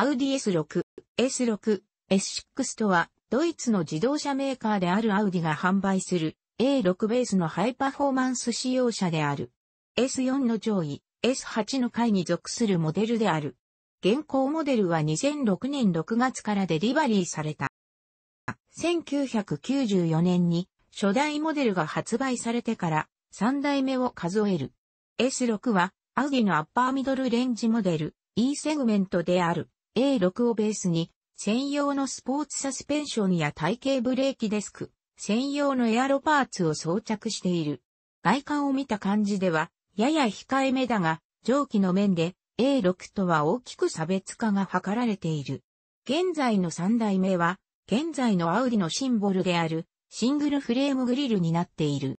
アウディ S6、S6、S6 とは、ドイツの自動車メーカーであるアウディが販売する A6 ベースのハイパフォーマンス仕様車である。S4 の上位、S8 の階に属するモデルである。現行モデルは2006年6月からデリバリーされた。1994年に初代モデルが発売されてから3代目を数える。S6 はアウディのアッパーミドルレンジモデル E セグメントである。A6 をベースに、専用のスポーツサスペンションや体型ブレーキデスク、専用のエアロパーツを装着している。外観を見た感じでは、やや控えめだが、上記の面で A6 とは大きく差別化が図られている。現在の3代目は、現在のアウディのシンボルであるシングルフレームグリルになっている。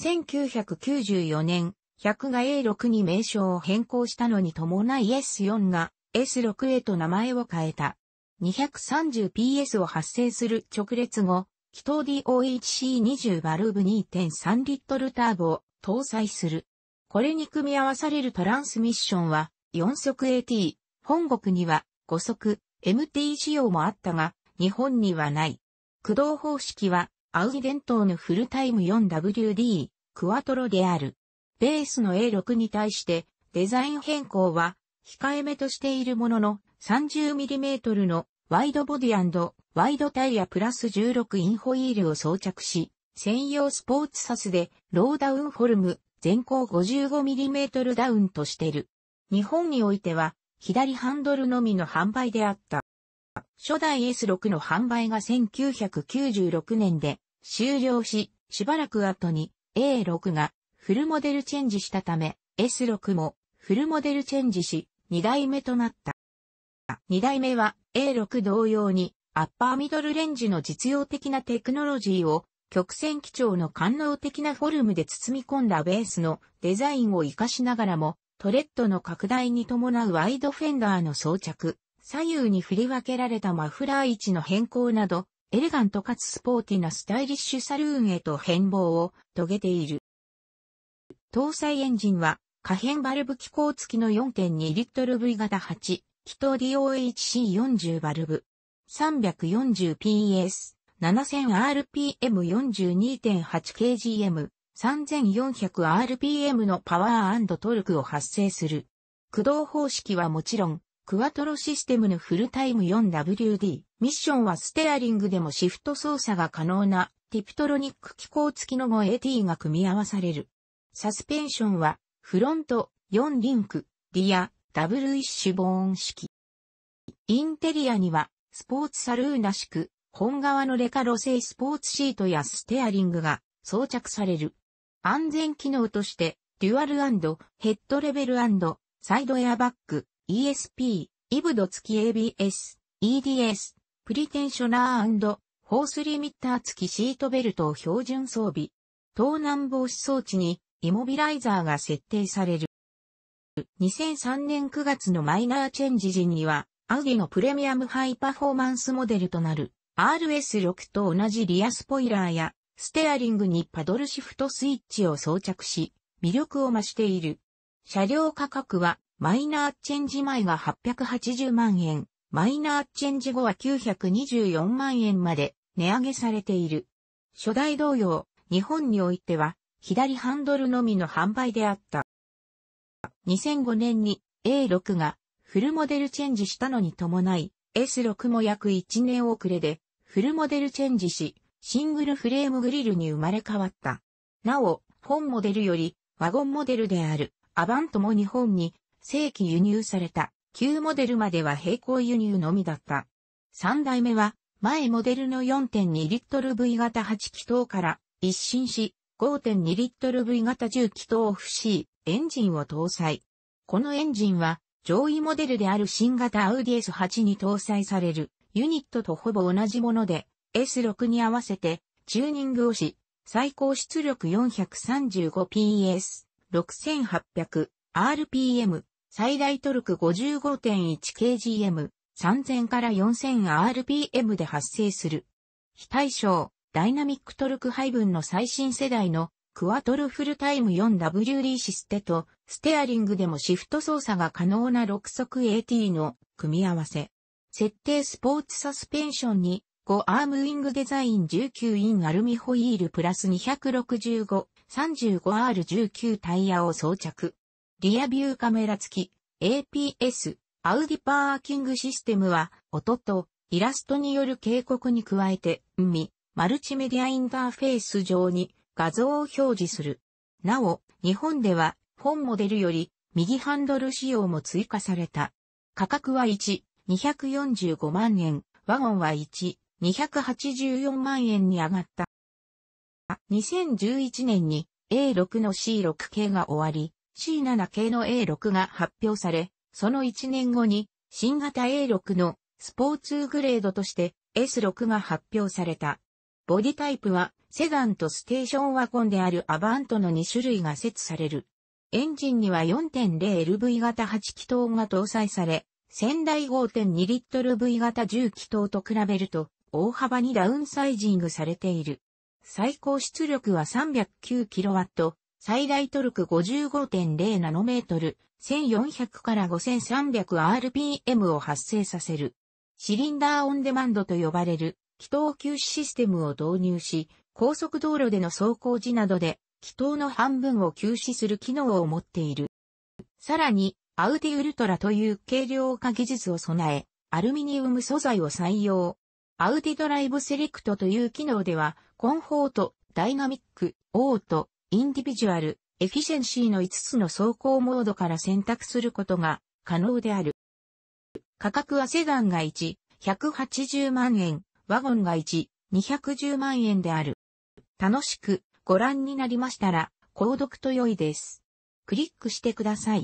1994年、100が A6 に名称を変更したのに伴い S4 が S6 へと名前を変えた。230PS を発生する直列後、気筒 DOHC20 バルーブ2.3リットルターボを搭載する。これに組み合わされるトランスミッションは4速 AT、本国には5速 MT 仕様もあったが、日本にはない。駆動方式は、アウディ伝統のフルタイム 4WD、クワトロである。ベースの A6 に対して、デザイン変更は、控えめとしているものの 30mm のワイドボディワイドタイヤプラス16インホイールを装着し、専用スポーツサスでローダウンフォルム全高 55mm ダウンとしてる。日本においては左ハンドルのみの販売であった。初代 S6 の販売が1996年で終了し、しばらく後に A6 がフルモデルチェンジしたため、S6 もフルモデルチェンジし、二代目となった。二代目は A6 同様にアッパーミドルレンジの実用的なテクノロジーを曲線基調の官能的なフォルムで包み込んだベースのデザインを活かしながらもトレッドの拡大に伴うワイドフェンダーの装着、左右に振り分けられたマフラー位置の変更など、エレガントかつスポーティなスタイリッシュサルーンへと変貌を遂げている。搭載エンジンは可変バルブ機構付きの4.2リットル V 型8、気筒 DOHC40 バルブ。340PS、7000rpm42.8kgm、3400rpm のパワートルクを発生する。駆動方式はもちろん、クワトロシステムのフルタイム 4WD。ミッションはステアリングでもシフト操作が可能なティプトロニック機構付きの 5AT が組み合わされる。サスペンションはフロント、4リンク、リア、ダブルイッシュボーン式。インテリアには、スポーツサルーナ式、本側のレカロ製スポーツシートやステアリングが装着される。安全機能として、デュアルヘッドレベルサイドエアバッグ、ESP、イブド付き ABS、EDS、プリテンショナーホースリミッター付きシートベルトを標準装備。盗難防止装置にイモビライザーが設定される。2003年9月のマイナーチェンジ時には、アウディのプレミアムハイパフォーマンスモデルとなる RS6 と同じリアスポイラーやステアリングにパドルシフトスイッチを装着し、魅力を増している。車両価格はマイナーチェンジ前が880万円、マイナーチェンジ後は924万円まで値上げされている。初代同様、日本においては左ハンドルのみの販売であった。2005年に A6 がフルモデルチェンジしたのに伴い、S6 も約1年遅れでフルモデルチェンジし、シングルフレームグリルに生まれ変わった。なお、本モデルよりワゴンモデルであるアバントも日本に正規輸入された旧モデルまでは並行輸入のみだった。3代目は前モデルの4.2リットル V 型8気筒から一新し、5.2リットル V 型重機筒 FC エンジンを搭載。このエンジンは上位モデルである新型アウディ S8 に搭載されるユニットとほぼ同じもので S6 に合わせてチューニングをし最高出力 435PS、6800rpm、最大トルク 55.1kgm、3000から 4000rpm で発生する。非対称、ダイナミックトルク配分の最新世代のクワトルフルタイム 4WD システとステアリングでもシフト操作が可能な6速 AT の組み合わせ。設定スポーツサスペンションに5アームウィングデザイン19インアルミホイールプラス 265-35R19 タイヤを装着。リアビューカメラ付き APS アウディパーキングシステムは音とイラストによる警告に加えて海、マルチメディアインターフェース上に画像を表示する。なお、日本では本モデルより右ハンドル仕様も追加された。価格は1、245万円、ワゴンは1、284万円に上がった。2011年に A6 の C6 系が終わり、C7 系の A6 が発表され、その1年後に新型 A6 のスポーツグレードとして S6 が発表された。ボディタイプは、セダンとステーションワゴンであるアバントの2種類が設される。エンジンには 4.0LV 型8気筒が搭載され、先代 5.2LV 型10気筒と比べると、大幅にダウンサイジングされている。最高出力は 309kW、最大トルク5 5 0トル、1400から 5300rpm を発生させる。シリンダーオンデマンドと呼ばれる気筒休止システムを導入し、高速道路での走行時などで、気筒の半分を休止する機能を持っている。さらに、アウディウルトラという軽量化技術を備え、アルミニウム素材を採用。アウディドライブセレクトという機能では、コンフォート、ダイナミック、オート、インディビジュアル、エフィシェンシーの5つの走行モードから選択することが可能である。価格はセダンが1、180万円、ワゴンが1、210万円である。楽しくご覧になりましたら、購読と良いです。クリックしてください。